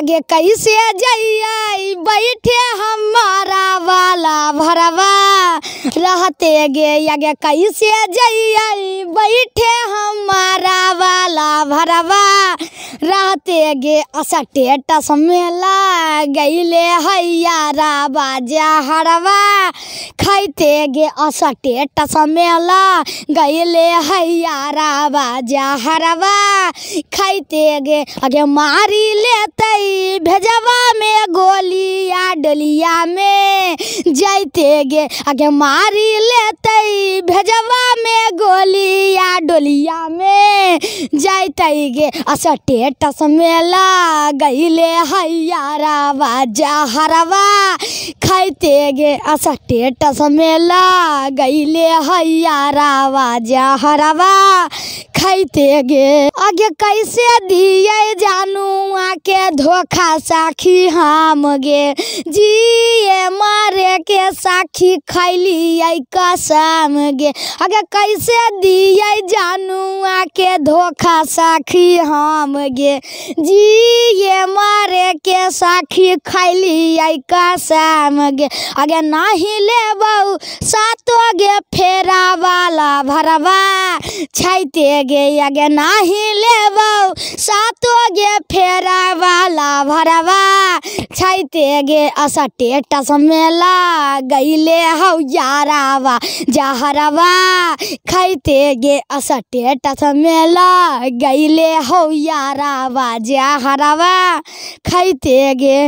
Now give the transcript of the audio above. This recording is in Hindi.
आगे कैसे जइए बैठे हमारा वाला भरवा रहते गे आगे कैसे जइए बैठे हमारा वाला भरवा रहते गे समेला में लगैले हैयारा बाजा हरवा खाते गे समेला गैले हैया हैयारा बाजा हरवा खाते गे आगे मारी लेते भेजवा में गोलिया डलिया में जाते गे आगे मारी लेते भेजवा में गोलिया डोलिया में जाते गे स्टेटस में ला गईले हयारावा जहरवा खाते गे स्टेटस में ला गईले हयारावा जहरवा खाते गे आगे कैसे दिए जानू आके धोखा साखी हम गे जिए मारे के साखी खैली कसम गे आगे कैसे दिए जानू आके धोखा साखी हम गे जिए मारे के साखी खैली कसम गे आगे नहीं ले बऊ सातो गे फेरा वाला भरवा छाइते गे यगे नाही लेबौ सातो गे फेरा वाला भरवा छाइते गे असटे टसमेला गैले हौ यारावा जहरवा खाइते गे असटे टसमेला गैले हौ यारावा जहरवा खाइते गे